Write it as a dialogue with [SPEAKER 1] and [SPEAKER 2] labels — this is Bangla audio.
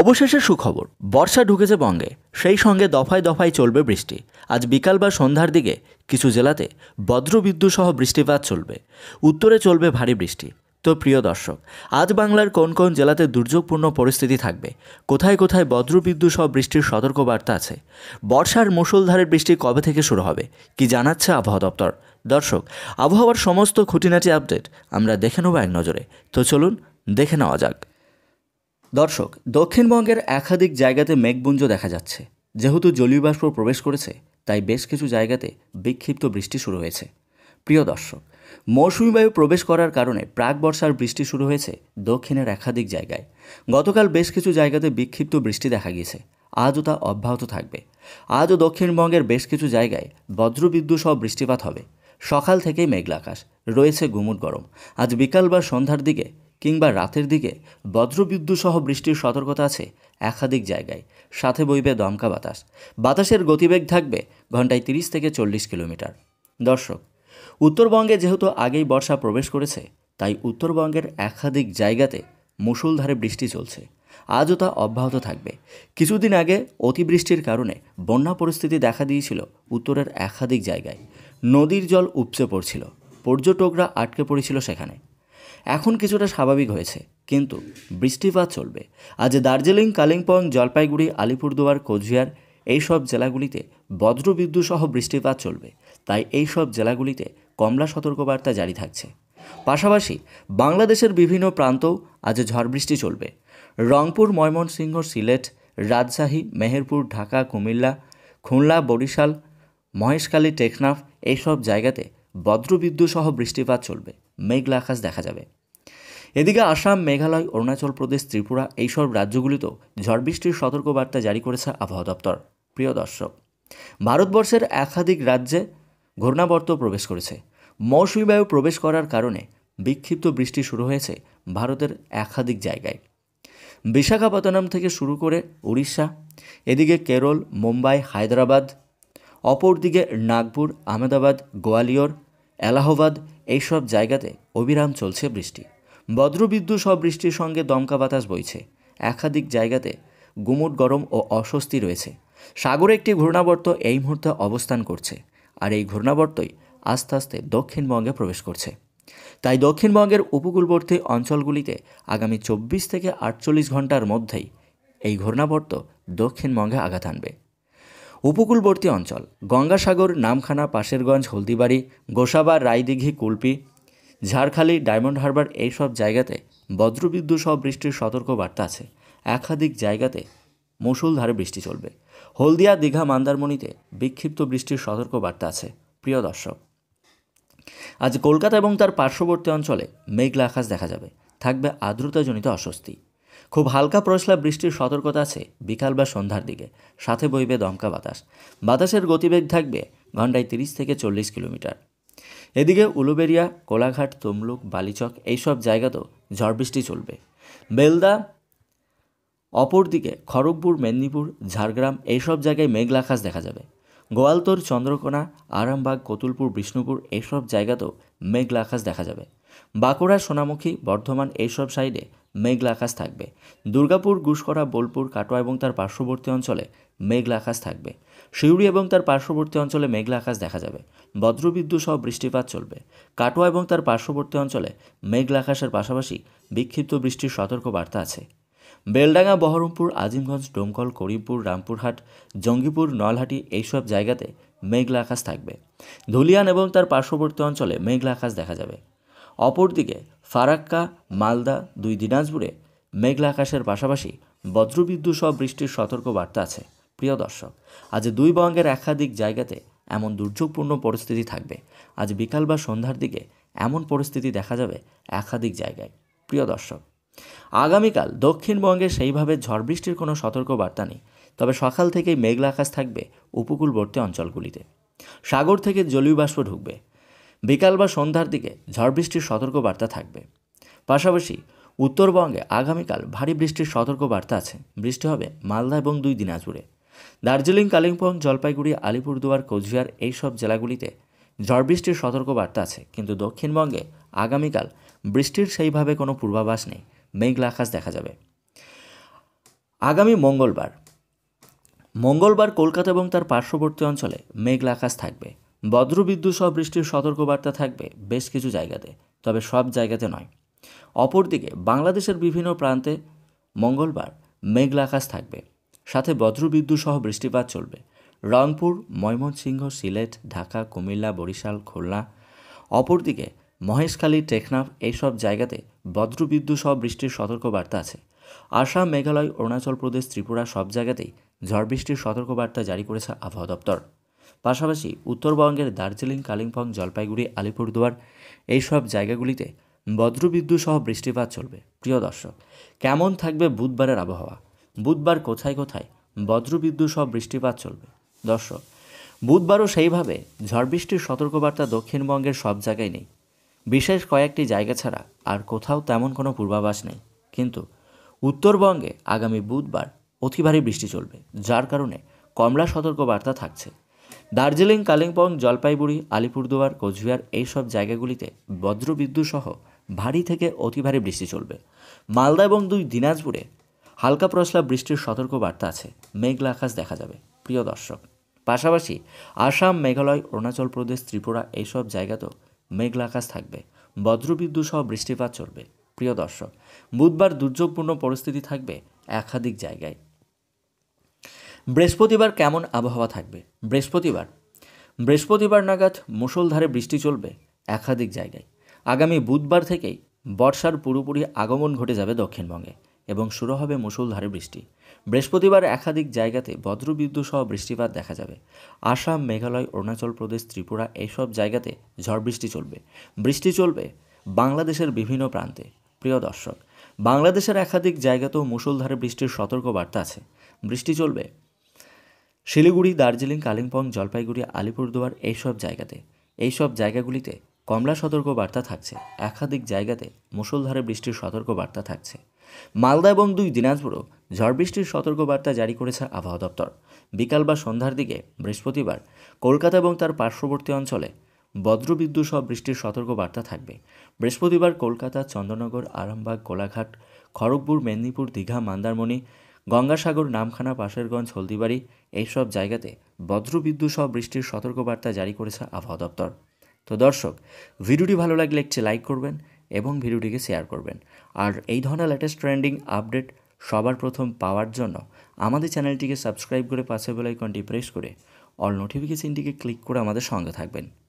[SPEAKER 1] অবশেষে সুখবর বর্ষা ঢুকেছে বঙ্গে সেই সঙ্গে দফায় দফায় চলবে বৃষ্টি আজ বিকাল বা সন্ধ্যার দিকে কিছু জেলাতে বজ্রবিদ্যুৎ সহ বৃষ্টিপাত চলবে উত্তরে চলবে ভারী বৃষ্টি তো প্রিয় দর্শক আজ বাংলার কোন কোন জেলাতে দুর্যোগপূর্ণ পরিস্থিতি থাকবে কোথায় কোথায় বজ্রবিদ্যুৎ সহ বৃষ্টির সতর্কবার্তা আছে বর্ষার মুসলধারের বৃষ্টি কবে থেকে শুরু হবে কি জানাচ্ছে আবহাওয়া দপ্তর দর্শক আবহাওয়ার সমস্ত খুঁটিনাটি আপডেট আমরা দেখে নেব এক নজরে তো চলুন দেখে নেওয়া যাক দর্শক দক্ষিণবঙ্গের একাধিক জায়গাতে মেঘপুঞ্জ দেখা যাচ্ছে যেহেতু জলীয়বাষ্প প্রবেশ করেছে তাই বেশ কিছু জায়গাতে বিক্ষিপ্ত বৃষ্টি শুরু হয়েছে প্রিয় দর্শক মৌসুমি বায়ু প্রবেশ করার কারণে প্রাক বর্ষার বৃষ্টি শুরু হয়েছে দক্ষিণের একাধিক জায়গায় গতকাল বেশ কিছু জায়গাতে বিক্ষিপ্ত বৃষ্টি দেখা গিয়েছে আজও তা অব্যাহত থাকবে আজও দক্ষিণবঙ্গের বেশ কিছু জায়গায় বজ্রবিদ্যুৎ সহ বৃষ্টিপাত হবে সকাল থেকেই মেঘলা আকাশ রয়েছে গুমুট গরম আজ বিকাল বা সন্ধ্যার দিকে কিংবা রাতের দিকে বজ্রবিদ্যুৎ সহ বৃষ্টির সতর্কতা আছে একাধিক জায়গায় সাথে বইবে দমকা বাতাস বাতাসের গতিবেগ থাকবে ঘন্টায় তিরিশ থেকে চল্লিশ কিলোমিটার দর্শক উত্তরবঙ্গে যেহেতু আগেই বর্ষা প্রবেশ করেছে তাই উত্তরবঙ্গের একাধিক জায়গাতে মুসুলধারে বৃষ্টি চলছে আজও তা অব্যাহত থাকবে কিছুদিন আগে অতিবৃষ্টির কারণে বন্যা পরিস্থিতি দেখা দিয়েছিল উত্তরের একাধিক জায়গায় নদীর জল উপচে পড়ছিল পর্যটকরা আটকে পড়েছিল সেখানে এখন কিছুটা স্বাভাবিক হয়েছে কিন্তু বৃষ্টিপাত চলবে আজ দার্জিলিং কালিম্পং জলপাইগুড়ি আলিপুরদুয়ার কোচবিহার এইসব জেলাগুলিতে বজ্রবিদ্যুৎ সহ বৃষ্টিপাত চলবে তাই এই সব জেলাগুলিতে কমলা সতর্কবার্তা জারি থাকছে পাশাপাশি বাংলাদেশের বিভিন্ন প্রান্তেও আজ ঝড় বৃষ্টি চলবে রংপুর ময়মনসিংহ সিলেট রাজশাহী মেহেরপুর ঢাকা কুমিল্লা খুলনা বরিশাল মহেশখালী টেকনাফ এইসব জায়গাতে বজ্রবিদ্যুৎ সহ বৃষ্টিপাত চলবে মেঘলা আকাশ দেখা যাবে এদিকে আসাম মেঘালয় অরুণাচল প্রদেশ ত্রিপুরা এইসব রাজ্যগুলিতেও ঝড় বৃষ্টির সতর্কবার্তা জারি করেছে আবহাওয়া দপ্তর প্রিয় দর্শক ভারতবর্ষের একাধিক রাজ্যে ঘূর্ণাবর্ত প্রবেশ করেছে মৌসুমী বায়ু প্রবেশ করার কারণে বিক্ষিপ্ত বৃষ্টি শুরু হয়েছে ভারতের একাধিক জায়গায় বিশাখাপত্তনম থেকে শুরু করে উড়িষ্যা এদিকে কেরল মুম্বাই হায়দ্রাবাদ অপরদিকে নাগপুর আহমেদাবাদ গোয়ালিয়র এলাহাবাদ এইসব জায়গাতে অবিরাম চলছে বৃষ্টি বজ্রবিদ্যুৎ সব বৃষ্টির সঙ্গে দমকা বাতাস বইছে একাধিক জায়গাতে গুমট গরম ও অস্বস্তি রয়েছে সাগরে একটি ঘূর্ণাবর্ত এই মুহূর্তে অবস্থান করছে আর এই ঘূর্ণাবর্তই আস্তে আস্তে দক্ষিণবঙ্গে প্রবেশ করছে তাই দক্ষিণবঙ্গের উপকূলবর্তী অঞ্চলগুলিতে আগামী চব্বিশ থেকে আটচল্লিশ ঘন্টার মধ্যেই এই ঘূর্ণাবর্ত দক্ষিণবঙ্গে আঘাত আনবে উপকূলবর্তী অঞ্চল গঙ্গাসাগর নামখানা পাশেরগঞ্জ হলদিবাড়ি গোসাবা রায়দিঘি কুলপি ঝাড়খালি ডায়মন্ড হারবার এইসব জায়গাতে বজ্রবিদ্যুৎ সহ বৃষ্টির সতর্ক বার্তা আছে একাধিক জায়গাতে মুসুলধারে বৃষ্টি চলবে হলদিয়া দীঘা মান্দারমণিতে বিক্ষিপ্ত বৃষ্টির সতর্ক বার্তা আছে প্রিয় দর্শক আজ কলকাতা এবং তার পার্শ্ববর্তী অঞ্চলে মেঘলা আকাশ দেখা যাবে থাকবে আর্দ্রতাজনিত অস্বস্তি খুব হালকা প্রশলা বৃষ্টির সতর্কতা আছে বিকাল বা সন্ধ্যার দিকে সাথে বইবে দমকা বাতাস বাতাসের গতিবেগ থাকবে ঘন্টায় তিরিশ থেকে চল্লিশ কিলোমিটার এদিকে উলুবেরিয়া কোলাঘাট তমলুক বালিচক এইসব জায়গাতেও ঝড় বৃষ্টি চলবে বেলদা অপরদিকে খড়গপুর মেদিনীপুর ঝাড়গ্রাম এইসব জায়গায় মেঘলা দেখা যাবে গোয়ালতোর চন্দ্রকোনা আরামবাগ কতুলপুর বিষ্ণুপুর এইসব জায়গাতেও মেঘলা দেখা যাবে বাঁকুড়া সোনামুখী বর্ধমান এইসব সাইডে মেঘলা আকাশ থাকবে দুর্গাপুর গুসকরা বোলপুর কাটোয়া এবং তার পার্শ্ববর্তী অঞ্চলে মেঘলা আকাশ থাকবে সিউড়ি এবং তার পার্শ্ববর্তী অঞ্চলে মেঘলা আকাশ দেখা যাবে বজ্রবিদ্যুৎ সহ বৃষ্টিপাত চলবে কাটোয়া এবং তার পার্শ্ববর্তী অঞ্চলে মেঘলা আকাশের পাশাপাশি বিক্ষিপ্ত বৃষ্টির সতর্ক বার্তা আছে বেলডাঙ্গা বহরমপুর আজিমগঞ্জ ডোমকল করিমপুর রামপুরহাট জঙ্গিপুর নলহাটি এইসব জায়গাতে মেঘলা আকাশ থাকবে ধুলিয়ান এবং তার পার্শ্ববর্তী অঞ্চলে মেঘলা আকাশ দেখা যাবে অপরদিকে ফারাক্কা মালদা দুই দিনাজপুরে মেঘলা আকাশের পাশাপাশি বজ্রবিদ্যুৎ সহ বৃষ্টির সতর্ক বার্তা আছে প্রিয় দর্শক আজ দুই বঙ্গের একাধিক জায়গাতে এমন দুর্যোগপূর্ণ পরিস্থিতি থাকবে আজ বিকাল বা সন্ধ্যার দিকে এমন পরিস্থিতি দেখা যাবে একাধিক জায়গায় প্রিয় দর্শক আগামীকাল দক্ষিণবঙ্গে সেইভাবে ঝড় বৃষ্টির কোনো সতর্ক বার্তা নেই তবে সকাল থেকেই মেঘলা আকাশ থাকবে উপকূলবর্তী অঞ্চলগুলিতে সাগর থেকে জলীয় বাষ্প ঢুকবে বিকাল বা সন্ধ্যার দিকে ঝড় বৃষ্টির সতর্কবার্তা থাকবে পাশাপাশি উত্তরবঙ্গে আগামীকাল ভারী বৃষ্টির সতর্কবার্তা আছে বৃষ্টি হবে মালদা এবং দুই দিনাজপুরে দার্জিলিং কালিম্পং জলপাইগুড়ি আলিপুরদুয়ার কোচবিহার এইসব জেলাগুলিতে ঝড় বৃষ্টির সতর্কবার্তা আছে কিন্তু দক্ষিণবঙ্গে আগামীকাল বৃষ্টির সেইভাবে কোনো পূর্বাভাস নেই মেঘলা আকাশ দেখা যাবে আগামী মঙ্গলবার মঙ্গলবার কলকাতা এবং তার পার্শ্ববর্তী অঞ্চলে মেঘলা আকাশ থাকবে বজ্রবিদ্যুৎ সহ বৃষ্টির সতর্কবার্তা থাকবে বেশ কিছু জায়গাতে তবে সব জায়গাতে নয় অপরদিকে বাংলাদেশের বিভিন্ন প্রান্তে মঙ্গলবার মেঘলা আকাশ থাকবে সাথে বজ্রবিদ্যুৎ সহ বৃষ্টিপাত চলবে রংপুর ময়মনসিংহ সিলেট ঢাকা কুমিল্লা বরিশাল খুলনা অপরদিকে মহেশখালী টেকনাফ এইসব জায়গাতে বজ্রবিদ্যুৎ সহ বৃষ্টির সতর্কবার্তা আছে আসাম মেঘালয় অরুণাচল প্রদেশ ত্রিপুরা সব জায়গাতেই ঝড় বৃষ্টির সতর্কবার্তা জারি করেছে আবহাওয়া দপ্তর পাশাপাশি উত্তরবঙ্গের দার্জিলিং কালিম্পং জলপাইগুড়ি আলিপুরদুয়ার এইসব জায়গাগুলিতে বজ্রবিদ্যুৎ সহ বৃষ্টিপাত চলবে প্রিয় দর্শক কেমন থাকবে বুধবারের আবহাওয়া বুধবার কোথায় কোথায় বজ্রবিদ্যুৎ সহ বৃষ্টিপাত চলবে দর্শক বুধবারও সেইভাবে ঝড় বৃষ্টির সতর্কবার্তা দক্ষিণবঙ্গের সব জায়গায় নেই বিশেষ কয়েকটি জায়গা ছাড়া আর কোথাও তেমন কোনো পূর্বাভাস নেই কিন্তু উত্তরবঙ্গে আগামী বুধবার অতি ভারী বৃষ্টি চলবে যার কারণে কমলা সতর্কবার্তা থাকছে দার্জিলিং কালিম্পং জলপাইগুড়ি আলিপুরদুয়ার কোচবিহার এইসব জায়গাগুলিতে বজ্রবিদ্যুৎ সহ ভারী থেকে অতি ভারী বৃষ্টি চলবে মালদা এবং দুই দিনাজপুরে হালকা প্রসলা বৃষ্টির সতর্ক বার্তা আছে মেঘলা আকাশ দেখা যাবে প্রিয় দর্শক পাশাপাশি আসাম মেঘালয় অরুণাচল প্রদেশ ত্রিপুরা এইসব জায়গাতেও মেঘলা আকাশ থাকবে বজ্রবিদ্যুৎ সহ বৃষ্টিপাত চলবে প্রিয় দর্শক বুধবার দুর্যোগপূর্ণ পরিস্থিতি থাকবে একাধিক জায়গায় বৃহস্পতিবার কেমন আবহাওয়া থাকবে বৃহস্পতিবার বৃহস্পতিবার নাগাদ মুসলধারে বৃষ্টি চলবে একাধিক জায়গায় আগামী বুধবার থেকেই বর্ষার পুরোপুরি আগমন ঘটে যাবে দক্ষিণবঙ্গে এবং শুরু হবে মুসলধারে বৃষ্টি বৃহস্পতিবার একাধিক জায়গাতে বজ্রবিদ্যুৎ সহ বৃষ্টিপাত দেখা যাবে আসাম মেঘালয় অরুণাচল প্রদেশ ত্রিপুরা এইসব জায়গাতে ঝড় বৃষ্টি চলবে বৃষ্টি চলবে বাংলাদেশের বিভিন্ন প্রান্তে প্রিয় দর্শক বাংলাদেশের একাধিক জায়গাতেও মুসলধারে বৃষ্টির সতর্কবার্তা আছে বৃষ্টি চলবে শিলিগুড়ি দার্জিলিং কালিম্পং জলপাইগুড়ি আলিপুরদুয়ার এইসব জায়গাতে এইসব জায়গাগুলিতে কমলা সতর্ক বার্তা থাকছে একাধিক জায়গাতে মুসলধারে বৃষ্টির সতর্ক বার্তা থাকছে মালদা এবং দুই দিনাজপুরও ঝড় বৃষ্টির সতর্ক বার্তা জারি করেছে আবহাওয়া দপ্তর বিকাল বা সন্ধ্যার দিকে বৃহস্পতিবার কলকাতা এবং তার পার্শ্ববর্তী অঞ্চলে বজ্রবিদ্যুৎ সহ বৃষ্টির সতর্ক বার্তা থাকবে বৃহস্পতিবার কলকাতা চন্দ্রনগর আরামবাগ কোলাঘাট খড়গপুর মেদিনীপুর দীঘা মান্দারমণি গঙ্গাসাগর নামখানা পাশেরগঞ্জ হলদিবাড়ি এইসব জায়গাতে বজ্রবিদ্যুৎ সহ বৃষ্টির সতর্কবার্তা জারি করেছে আবহাওয়া দপ্তর তো দর্শক ভিডিওটি ভালো লাগলে একটি লাইক করবেন এবং ভিডিওটিকে শেয়ার করবেন আর এই ধরনের লেটেস্ট ট্রেন্ডিং আপডেট সবার প্রথম পাওয়ার জন্য আমাদের চ্যানেলটিকে সাবস্ক্রাইব করে পাশে বেলাইকনটি প্রেস করে অল নোটিফিকেশনটিকে ক্লিক করে আমাদের সঙ্গে থাকবেন